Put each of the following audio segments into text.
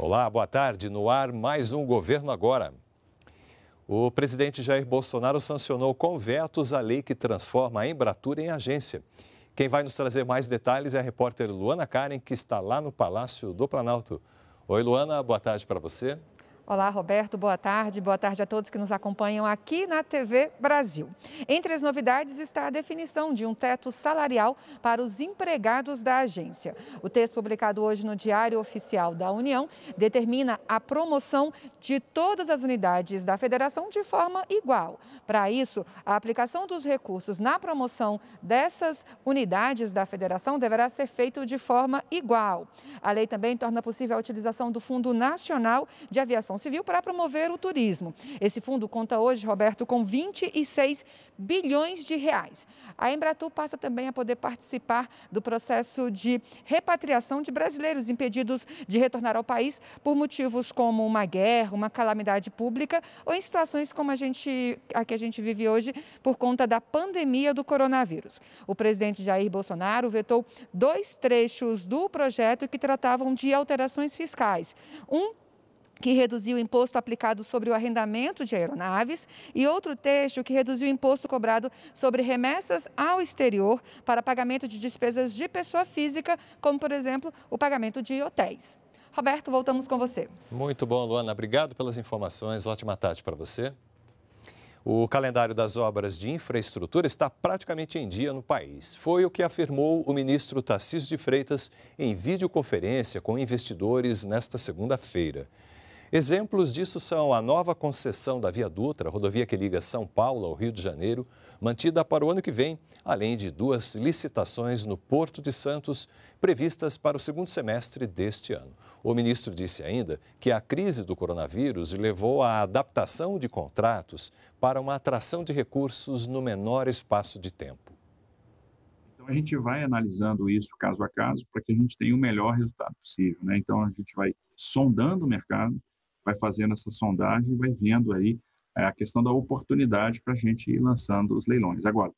Olá, boa tarde. No ar, mais um Governo Agora. O presidente Jair Bolsonaro sancionou com vetos a lei que transforma a Embratura em agência. Quem vai nos trazer mais detalhes é a repórter Luana Karen, que está lá no Palácio do Planalto. Oi, Luana, boa tarde para você. Olá, Roberto. Boa tarde. Boa tarde a todos que nos acompanham aqui na TV Brasil. Entre as novidades está a definição de um teto salarial para os empregados da agência. O texto publicado hoje no Diário Oficial da União determina a promoção de todas as unidades da federação de forma igual. Para isso, a aplicação dos recursos na promoção dessas unidades da federação deverá ser feita de forma igual. A lei também torna possível a utilização do Fundo Nacional de Aviação Civil para promover o turismo. Esse fundo conta hoje, Roberto, com 26 bilhões de reais. A Embratur passa também a poder participar do processo de repatriação de brasileiros impedidos de retornar ao país por motivos como uma guerra, uma calamidade pública ou em situações como a, gente, a que a gente vive hoje por conta da pandemia do coronavírus. O presidente Jair Bolsonaro vetou dois trechos do projeto que tratavam de alterações fiscais. Um que reduziu o imposto aplicado sobre o arrendamento de aeronaves e outro texto que reduziu o imposto cobrado sobre remessas ao exterior para pagamento de despesas de pessoa física, como, por exemplo, o pagamento de hotéis. Roberto, voltamos com você. Muito bom, Luana. Obrigado pelas informações. Ótima tarde para você. O calendário das obras de infraestrutura está praticamente em dia no país. Foi o que afirmou o ministro Tarcísio de Freitas em videoconferência com investidores nesta segunda-feira. Exemplos disso são a nova concessão da Via Dutra, rodovia que liga São Paulo ao Rio de Janeiro, mantida para o ano que vem, além de duas licitações no Porto de Santos, previstas para o segundo semestre deste ano. O ministro disse ainda que a crise do coronavírus levou à adaptação de contratos para uma atração de recursos no menor espaço de tempo. Então, a gente vai analisando isso caso a caso para que a gente tenha o melhor resultado possível. Né? Então, a gente vai sondando o mercado vai fazendo essa sondagem e vai vendo aí é, a questão da oportunidade para a gente ir lançando os leilões. Agora,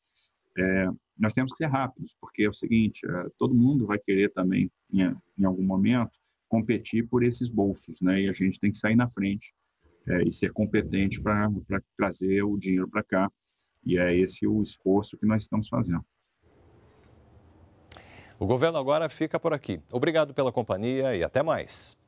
é, nós temos que ser rápidos, porque é o seguinte, é, todo mundo vai querer também, em, em, algum momento, competir por esses bolsos, né? E a gente tem que sair na frente é, e ser competente para trazer o dinheiro para cá. E é esse o esforço que nós estamos fazendo. O governo agora fica por aqui. Obrigado pela companhia e até mais.